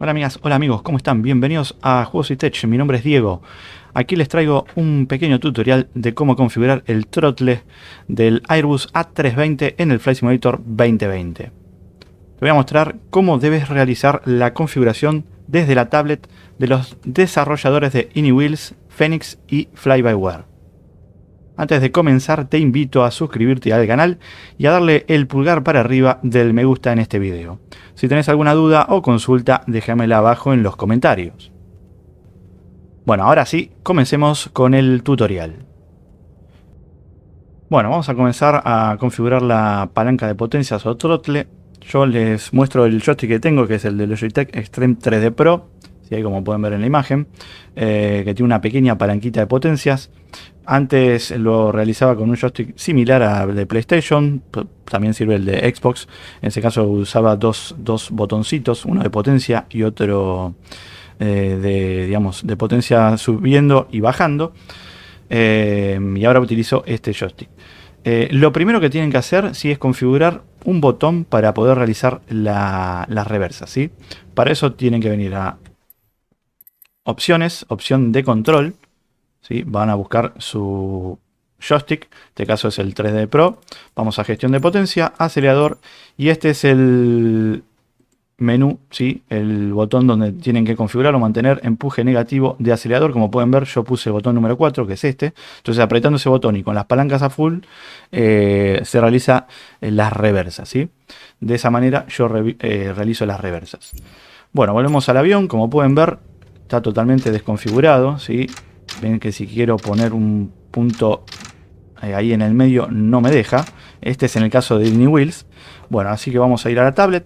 Hola amigas, hola amigos, ¿cómo están? Bienvenidos a Juegos y Tech, mi nombre es Diego. Aquí les traigo un pequeño tutorial de cómo configurar el throttle del Airbus A320 en el Flight Simulator 2020. Te voy a mostrar cómo debes realizar la configuración desde la tablet de los desarrolladores de IniWheels, Phoenix y Flybyware. Antes de comenzar te invito a suscribirte al canal y a darle el pulgar para arriba del me gusta en este video. Si tenés alguna duda o consulta déjamela abajo en los comentarios. Bueno, ahora sí, comencemos con el tutorial. Bueno, vamos a comenzar a configurar la palanca de potencias o throttle. Yo les muestro el joystick que tengo, que es el de Logitech Extreme 3D Pro como pueden ver en la imagen, eh, que tiene una pequeña palanquita de potencias. Antes lo realizaba con un joystick similar al de PlayStation, también sirve el de Xbox. En ese caso usaba dos, botoncitos, uno de potencia y otro eh, de, digamos, de potencia subiendo y bajando. Eh, y ahora utilizo este joystick. lo primero que tienen que hacer es configurar un botón para poder realizar las reversas. ¿sí? Para eso tienen que venir a opciones, opción de control. si Van a buscar su joystick, en este caso es el 3D Pro. Vamos a gestión de potencia, acelerador y este es el menú, ¿sí? el botón donde tienen que configurar o mantener empuje negativo de acelerador. Como pueden ver, yo puse el botón número 4, que es este. Entonces, apretando ese botón y con las palancas a full, eh, se realiza eh, las reversas. ¿sí? De esa manera yo eh, realizo las reversas. Bueno, volvemos al avión. Como pueden ver, está totalmente desconfigurado, ¿sí? Ven que si quiero poner un punto eh, ahí en el medio no me deja. Este es en el caso de Disney Wheels. Bueno, así que vamos a ir a la tablet,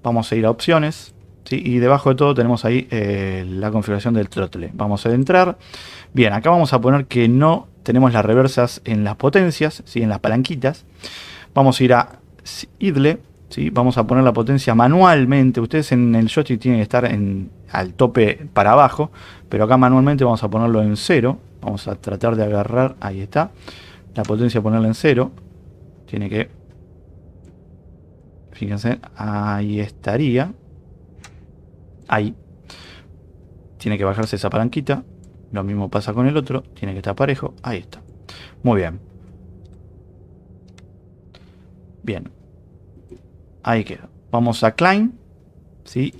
vamos a ir a opciones, y debajo de todo tenemos ahí eh, la configuración del trottle. Vamos a entrar. Bien, acá vamos a poner que no tenemos las reversas en las potencias, ¿sí? en las palanquitas. Vamos a ir a idle, vamos a poner la potencia manualmente. Ustedes en el joystick tienen que estar en, al tope para abajo, pero acá manualmente vamos a ponerlo en cero. Vamos a tratar de agarrar, ahí está, la potencia ponerla en cero. Tiene que, fíjense, ahí estaría. Ahí. Tiene que bajarse esa palanquita. Lo mismo pasa con el otro. Tiene que estar parejo. Ahí está. Muy bien. Bien, Ahí quedó. Vamos a Klein. ¿sí?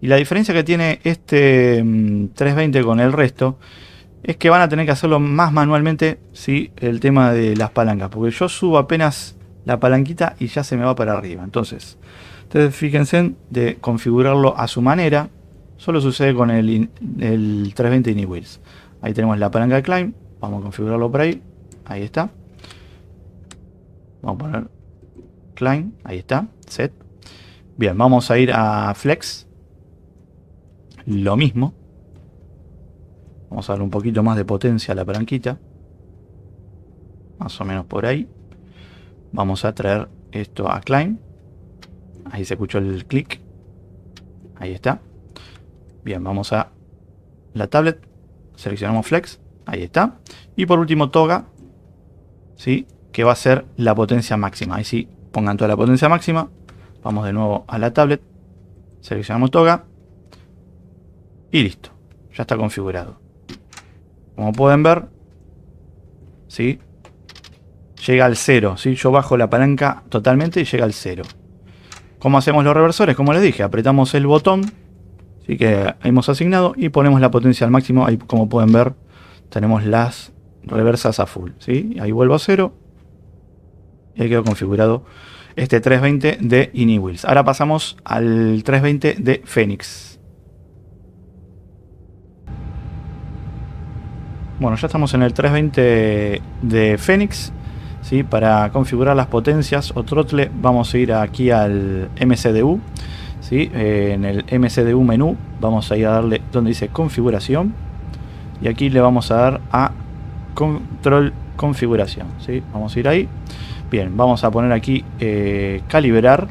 Y la diferencia que tiene este 320 mm, con el resto es que van a tener que hacerlo más manualmente ¿sí? el tema de las palancas. Porque yo subo apenas la palanquita y ya se me va para arriba. Entonces, entonces fíjense de configurarlo a su manera. Solo sucede con el, el 320 Wheels. Ahí tenemos la palanca de climb. Vamos a configurarlo por ahí. Ahí está. Vamos a poner Ahí está. Set. Bien, vamos a ir a Flex. Lo mismo. Vamos a darle un poquito más de potencia a la branquita Más o menos por ahí. Vamos a traer esto a Climb. Ahí se escuchó el clic. Ahí está. Bien, vamos a la tablet. Seleccionamos Flex. Ahí está. Y por último Toga. ¿Sí? Que va a ser la potencia máxima. Ahí sí pongan toda la potencia máxima. Vamos de nuevo a la tablet, seleccionamos toga y listo, ya está configurado. Como pueden ver, ¿sí? llega al cero si Yo bajo la palanca totalmente y llega al cero ¿Cómo hacemos los reversores? Como les dije, apretamos el botón ¿sí? que hemos asignado y ponemos la potencia al máximo. Ahí, como pueden ver, tenemos las reversas a full. ¿sí? Ahí vuelvo a cero y ahí quedó configurado este 320 de Iniwills. Ahora pasamos al 320 de Fénix. Bueno, ya estamos en el 320 de Fénix. ¿sí? Para configurar las potencias o throttle vamos a ir aquí al MCDU. ¿sí? Eh, en el MCDU menú vamos a ir a darle donde dice configuración. Y aquí le vamos a dar a control configuración. ¿sí? Vamos a ir ahí. Bien, vamos a poner aquí eh, calibrar.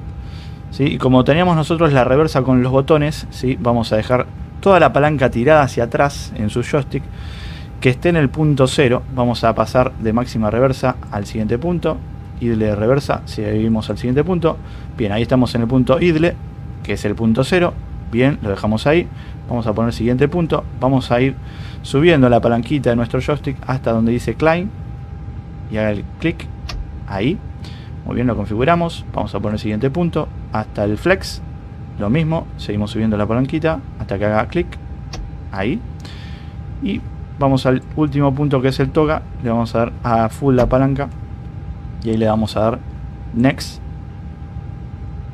¿sí? Y como teníamos nosotros la reversa con los botones, ¿sí? vamos a dejar toda la palanca tirada hacia atrás en su joystick. Que esté en el punto 0. Vamos a pasar de máxima reversa al siguiente punto. Idle reversa, si vivimos al siguiente punto. Bien, ahí estamos en el punto idle, que es el punto 0. Bien, lo dejamos ahí. Vamos a poner el siguiente punto. Vamos a ir subiendo la palanquita de nuestro joystick hasta donde dice climb. Y haga el clic Ahí. Muy bien, lo configuramos. Vamos a poner el siguiente punto. Hasta el flex. Lo mismo. Seguimos subiendo la palanquita hasta que haga clic. Ahí. Y vamos al último punto que es el toga. Le vamos a dar a full la palanca. Y ahí le vamos a dar next.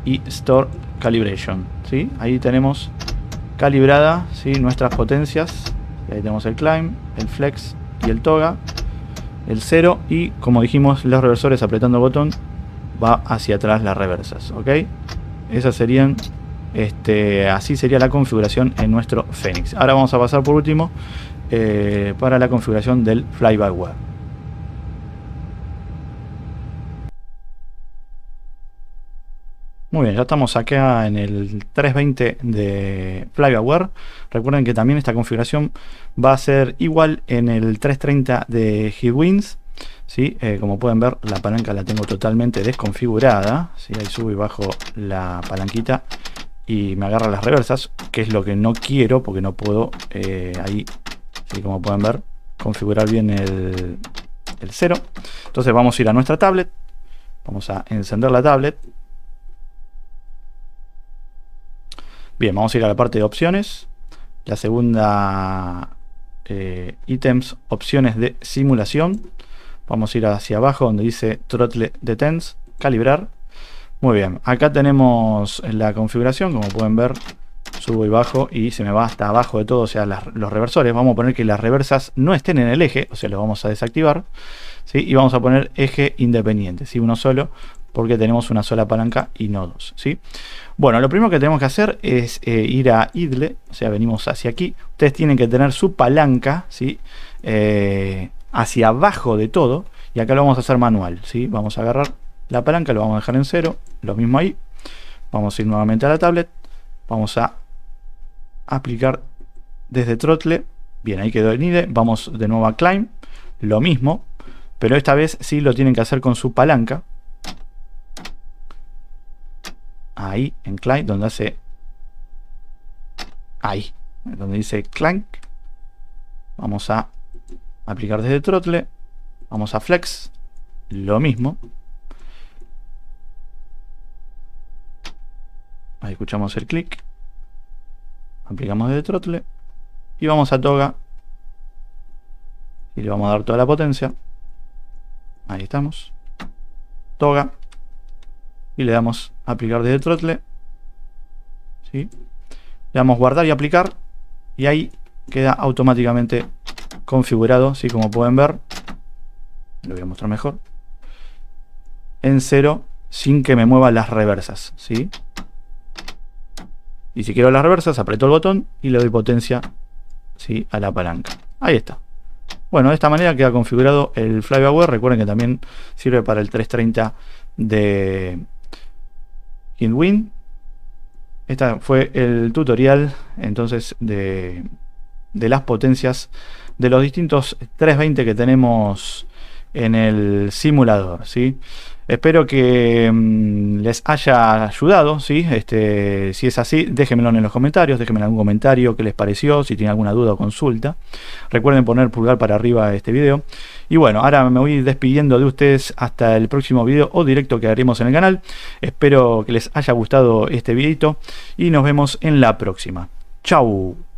Y store calibration. ¿sí? Ahí tenemos calibrada ¿sí? nuestras potencias. Ahí tenemos el climb, el flex y el toga el 0 y como dijimos los reversores apretando el botón va hacia atrás las reversas, ¿ok? Esas serían, este, así sería la configuración en nuestro Phoenix. Ahora vamos a pasar por último eh, para la configuración del Flyby Web. Muy bien, ya estamos acá en el 320 de FlyAware. Recuerden que también esta configuración va a ser igual en el 330 de Heatwings, ¿sí? Eh, como pueden ver, la palanca la tengo totalmente desconfigurada. ¿sí? Ahí subo y bajo la palanquita y me agarra las reversas, que es lo que no quiero porque no puedo eh, ahí, como pueden ver, configurar bien el, el cero. Entonces vamos a ir a nuestra tablet. Vamos a encender la tablet Bien, vamos a ir a la parte de opciones. La segunda, eh, ítems, opciones de simulación. Vamos a ir hacia abajo donde dice de detents, calibrar. Muy bien, acá tenemos la configuración, como pueden ver, subo y bajo y se me va hasta abajo de todo, o sea, los reversores. Vamos a poner que las reversas no estén en el eje, o sea, lo vamos a desactivar. ¿sí? Y vamos a poner eje independiente, ¿sí? uno solo, porque tenemos una sola palanca y no dos. ¿sí? Bueno, lo primero que tenemos que hacer es eh, ir a idle, o sea, venimos hacia aquí. Ustedes tienen que tener su palanca ¿sí? Eh, hacia abajo de todo y acá lo vamos a hacer manual. ¿sí? Vamos a agarrar la palanca, lo vamos a dejar en cero, lo mismo ahí. Vamos a ir nuevamente a la tablet, vamos a aplicar desde throttle. Bien, ahí quedó el IDLE Vamos de nuevo a climb, lo mismo, pero esta vez sí lo tienen que hacer con su palanca ahí en clank, donde hace ahí, donde dice Clank. Vamos a aplicar desde Trotle Vamos a Flex. Lo mismo. Ahí escuchamos el clic. Aplicamos desde Trotle Y vamos a Toga. Y le vamos a dar toda la potencia. Ahí estamos. Toga y le damos a aplicar desde throttle. ¿sí? Le damos guardar y aplicar y ahí queda automáticamente configurado, como pueden ver. Lo voy a mostrar mejor. En cero sin que me mueva las reversas. ¿sí? Y si quiero las reversas, aprieto el botón y le doy potencia ¿sí? a la palanca. Ahí está. Bueno, de esta manera queda configurado el FlyAware. Recuerden que también sirve para el 330 de win Este fue el tutorial entonces de, las potencias de los distintos 320 que tenemos en el simulador. ¿sí? Espero que mm, les haya ayudado, este, si es así, déjenmelo en los comentarios, déjenme algún comentario que les pareció, si tienen alguna duda o consulta. Recuerden poner pulgar para arriba este video. Y bueno, ahora me voy despidiendo de ustedes hasta el próximo video o directo que haremos en el canal. Espero que les haya gustado este videito y nos vemos en la próxima. Chau!